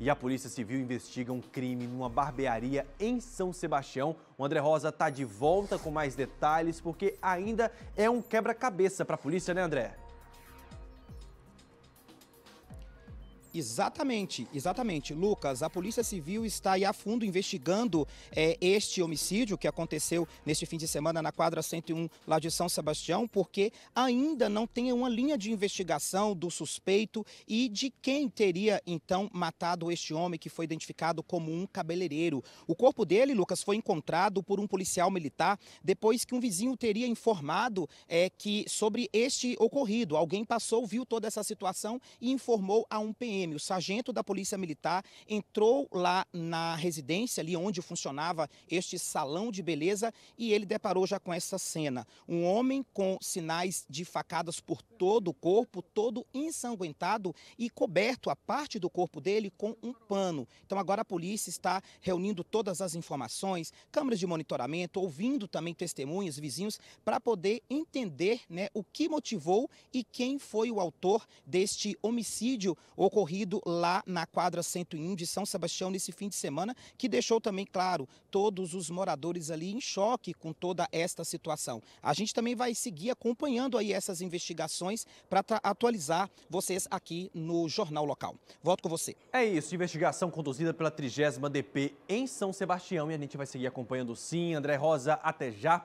E a Polícia Civil investiga um crime numa barbearia em São Sebastião. O André Rosa está de volta com mais detalhes, porque ainda é um quebra-cabeça para a polícia, né, André? Exatamente, exatamente. Lucas, a Polícia Civil está aí a fundo investigando é, este homicídio que aconteceu neste fim de semana na quadra 101 lá de São Sebastião, porque ainda não tem uma linha de investigação do suspeito e de quem teria então matado este homem que foi identificado como um cabeleireiro. O corpo dele, Lucas, foi encontrado por um policial militar depois que um vizinho teria informado é, que sobre este ocorrido. Alguém passou, viu toda essa situação e informou a um PM. PM, o sargento da Polícia Militar, entrou lá na residência, ali onde funcionava este salão de beleza, e ele deparou já com essa cena. Um homem com sinais de facadas por todo o corpo, todo ensanguentado e coberto a parte do corpo dele com um pano. Então agora a polícia está reunindo todas as informações, câmeras de monitoramento, ouvindo também testemunhas, vizinhos, para poder entender né, o que motivou e quem foi o autor deste homicídio ocorrido ocorrido lá na quadra 101 de São Sebastião nesse fim de semana, que deixou também claro todos os moradores ali em choque com toda esta situação. A gente também vai seguir acompanhando aí essas investigações para atualizar vocês aqui no Jornal Local. Volto com você. É isso, investigação conduzida pela 30 DP em São Sebastião e a gente vai seguir acompanhando sim. André Rosa, até já.